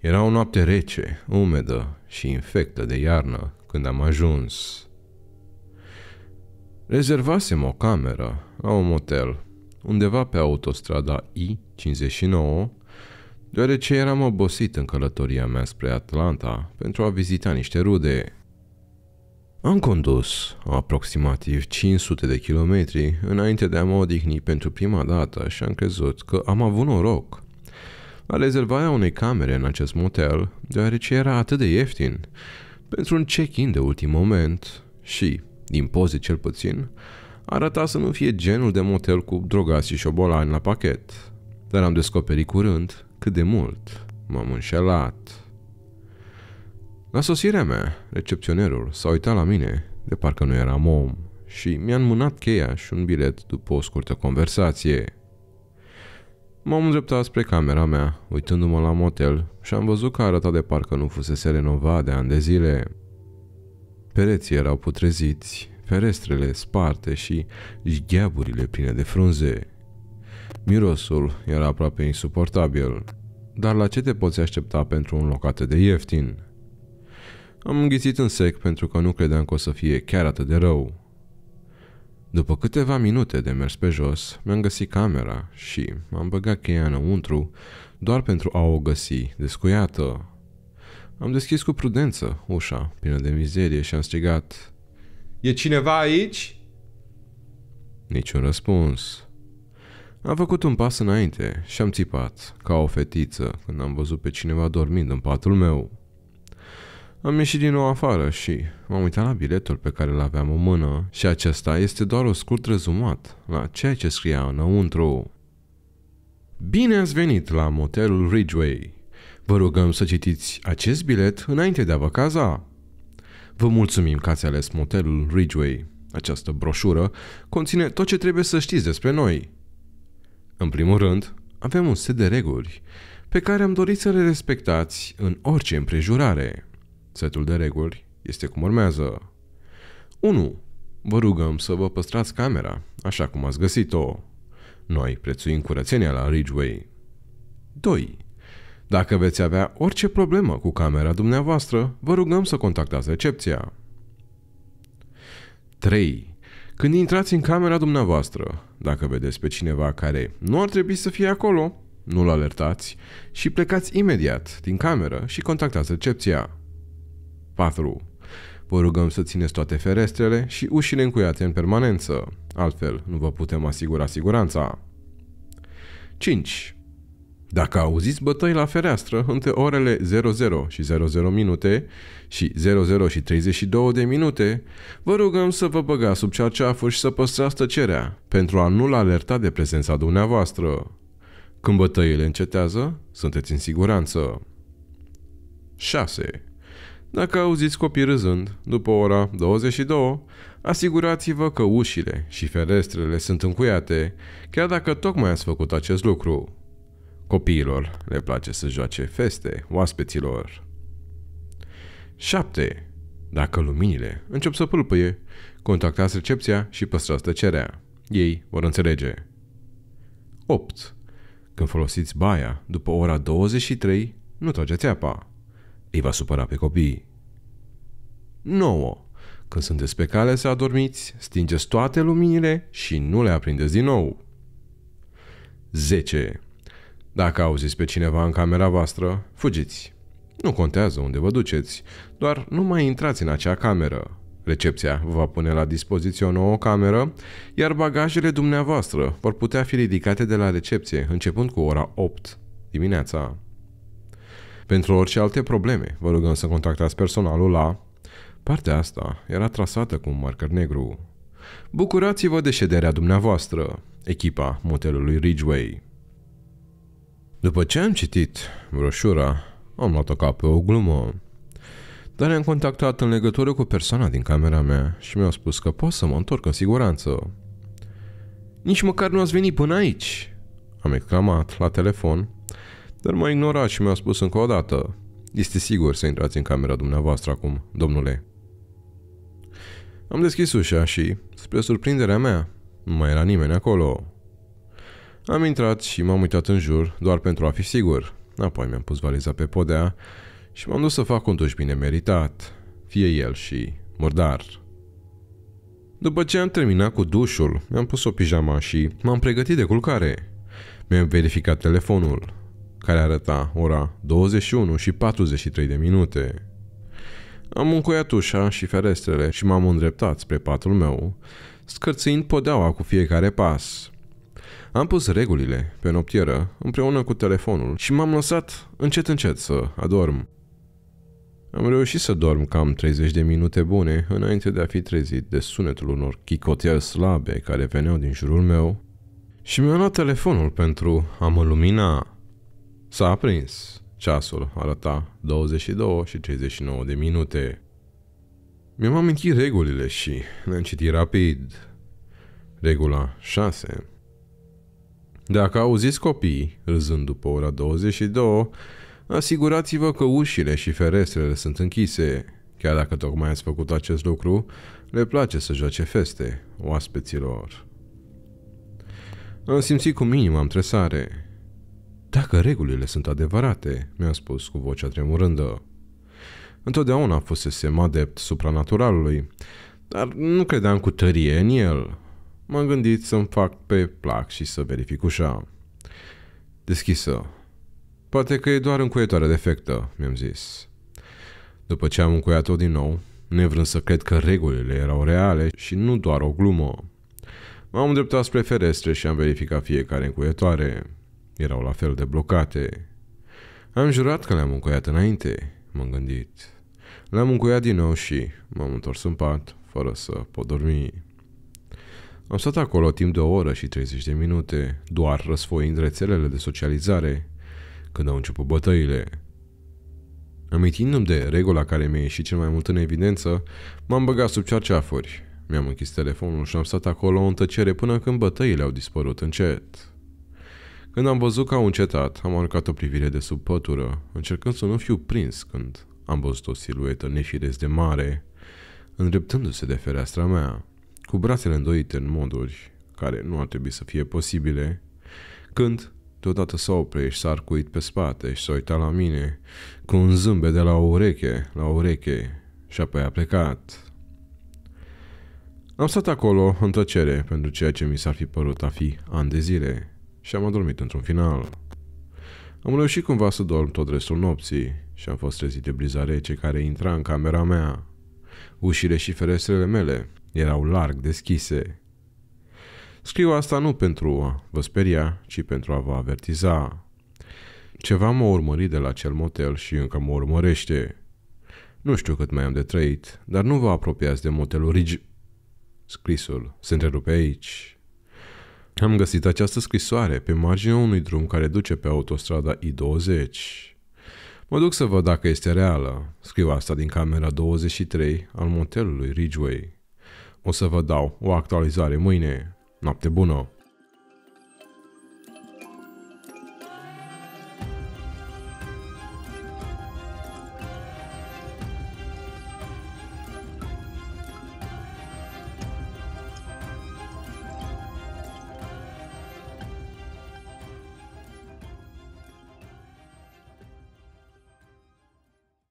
Era o noapte rece, umedă și infectă de iarnă când am ajuns. Rezervasem o cameră la un motel, undeva pe autostrada I-59, deoarece eram obosit în călătoria mea spre Atlanta pentru a vizita niște rude. Am condus aproximativ 500 de kilometri înainte de a mă odihni pentru prima dată și am crezut că am avut noroc – la rezervarea unei camere în acest motel, deoarece era atât de ieftin, pentru un check-in de ultim moment și, din poze cel puțin, arăta să nu fie genul de motel cu drogați și șobolani la pachet. Dar am descoperit curând cât de mult m-am înșelat. La sosirea mea, recepționerul s-a uitat la mine, de parcă nu eram om, și mi-a înmânat cheia și un bilet după o scurtă conversație – M-am îndreptat spre camera mea, uitându-mă la motel și am văzut că arăta de parcă nu fusese renovat de ani de zile. Pereții erau putreziți, ferestrele sparte și jgheaburile pline de frunze. Mirosul era aproape insuportabil, dar la ce te poți aștepta pentru un loc atât de ieftin? Am înghițit în sec pentru că nu credeam că o să fie chiar atât de rău, după câteva minute de mers pe jos, mi-am găsit camera și m am băgat cheia înăuntru doar pentru a o găsi descuiată. Am deschis cu prudență ușa plină de mizerie și am strigat E cineva aici?" Niciun răspuns. Am făcut un pas înainte și am țipat ca o fetiță când am văzut pe cineva dormind în patul meu. Am ieșit din nou afară și m-am uitat la biletul pe care îl aveam în mână și acesta este doar o scurt rezumat la ceea ce scria înăuntru. Bine ați venit la motelul Ridgeway. Vă rugăm să citiți acest bilet înainte de a vă caza. Vă mulțumim că ați ales motelul Ridgeway. Această broșură conține tot ce trebuie să știți despre noi. În primul rând, avem un set de reguli pe care am dorit să le respectați în orice împrejurare. Setul de reguli este cum urmează. 1. Vă rugăm să vă păstrați camera, așa cum ați găsit-o. Noi prețuim curățenia la Ridgeway. 2. Dacă veți avea orice problemă cu camera dumneavoastră, vă rugăm să contactați recepția. 3. Când intrați în camera dumneavoastră, dacă vedeți pe cineva care nu ar trebui să fie acolo, nu-l alertați și plecați imediat din cameră și contactați recepția. 4. Vă rugăm să țineți toate ferestrele și ușile încuiate în permanență, altfel nu vă putem asigura siguranța. 5. Dacă auziți bătăi la fereastră între orele 00 și 00 minute și 00 și 32 de minute, vă rugăm să vă băgați sub ceaceaful și să păstrați tăcerea, pentru a nu-l alerta de prezența dumneavoastră. Când bătăile încetează, sunteți în siguranță. 6. Dacă auziți copii râzând, după ora 22, asigurați-vă că ușile și ferestrele sunt încuiate, chiar dacă tocmai ați făcut acest lucru. Copiilor le place să joace feste oaspeților. 7. Dacă luminile încep să pâlpâie, contactați recepția și păstrați tăcerea. Ei vor înțelege. 8. Când folosiți baia după ora 23, nu trageți apa. Îi va supăra pe copii. 9. Când sunteți pe cale să adormiți, stingeți toate luminile și nu le aprindeți din nou. 10. Dacă auziți pe cineva în camera voastră, fugiți. Nu contează unde vă duceți, doar nu mai intrați în acea cameră. Recepția vă va pune la dispoziție o nouă cameră, iar bagajele dumneavoastră vor putea fi ridicate de la recepție, începând cu ora 8 dimineața. Pentru orice alte probleme, vă rugăm să contactați personalul la... Partea asta era trasată cu un marker negru. Bucurați-vă de șederea dumneavoastră, echipa motelului Ridgeway. După ce am citit broșura, am luat-o ca pe o glumă. Dar ne-am contactat în legătură cu persoana din camera mea și mi-au spus că pot să mă întorc în siguranță. Nici măcar nu ați venit până aici, am exclamat la telefon dar m-a ignorat și mi-a spus încă o dată. Este sigur să intrați în camera dumneavoastră acum, domnule. Am deschis ușa și, spre surprinderea mea, nu mai era nimeni acolo. Am intrat și m-am uitat în jur doar pentru a fi sigur. Apoi mi-am pus valiza pe podea și m-am dus să fac un duș bine meritat, fie el și murdar. După ce am terminat cu dușul, mi-am pus o pijama și m-am pregătit de culcare. Mi-am verificat telefonul care arăta ora 21 și 43 de minute. Am încuiat ușa și ferestrele și m-am îndreptat spre patul meu, scârțind podeaua cu fiecare pas. Am pus regulile pe noptieră împreună cu telefonul și m-am lăsat încet încet să adorm. Am reușit să dorm cam 30 de minute bune înainte de a fi trezit de sunetul unor chicotel slabe care veneau din jurul meu și mi-a luat telefonul pentru a mă lumina. S-a aprins. Ceasul arăta 22 și 39 de minute. Mi-am amintit regulile și le-am citit rapid. Regula 6. Dacă auziți copii râzând după ora 22, asigurați-vă că ușile și ferestrele sunt închise. Chiar dacă tocmai ați făcut acest lucru, le place să joace feste oaspeților. Am simțit cum minim am tresare. Dacă regulile sunt adevărate, mi-a spus cu vocea tremurândă. Întotdeauna fusesem adept supranaturalului, dar nu credeam cu tărie în el. M-am gândit să-mi fac pe plac și să verific ușa. Deschisă. Poate că e doar încuietoare defectă, mi-am zis. După ce am încuiat-o din nou, nevrând să cred că regulile erau reale și nu doar o glumă. M-am îndreptat spre ferestre și am verificat fiecare încuietoare erau la fel de blocate. Am jurat că le-am încuiat înainte, m-am gândit. Le-am încuiat din nou și m-am întors în pat, fără să pot dormi. Am stat acolo timp de o oră și 30 de minute, doar răsfoind rețelele de socializare, când au început bătăile. Amintindu-mi de regula care mi-a ieșit cel mai mult în evidență, m-am băgat sub cearceafuri. Mi-am închis telefonul și am stat acolo în tăcere până când bătăile au dispărut încet. Când am văzut că au încetat, am aruncat o privire de sub pătură, încercând să nu fiu prins când am văzut o siluetă nefiresc de mare, îndreptându-se de fereastra mea, cu brațele îndoite în moduri care nu ar trebui să fie posibile, când deodată s-a oprit și s-a arcuit pe spate și s-a uitat la mine, cu un zâmbet de la o ureche la o ureche și apoi a plecat. Am stat acolo în tăcere pentru ceea ce mi s-ar fi părut a fi ani de zile, și am adormit într-un final. Am reușit cumva să dorm tot restul nopții și am fost trezit de briza rece care intra în camera mea. Ușile și ferestrele mele erau larg deschise. Scriu asta nu pentru a vă speria, ci pentru a vă avertiza. Ceva m-a urmărit de la cel motel și încă mă urmărește. Nu știu cât mai am de trăit, dar nu vă apropiați de motelul rigi... Scrisul se întrerupe aici. Am găsit această scrisoare pe marginea unui drum care duce pe autostrada I-20. Mă duc să văd dacă este reală. Scriu asta din camera 23 al motelului Ridgeway. O să vă dau o actualizare mâine. Noapte bună!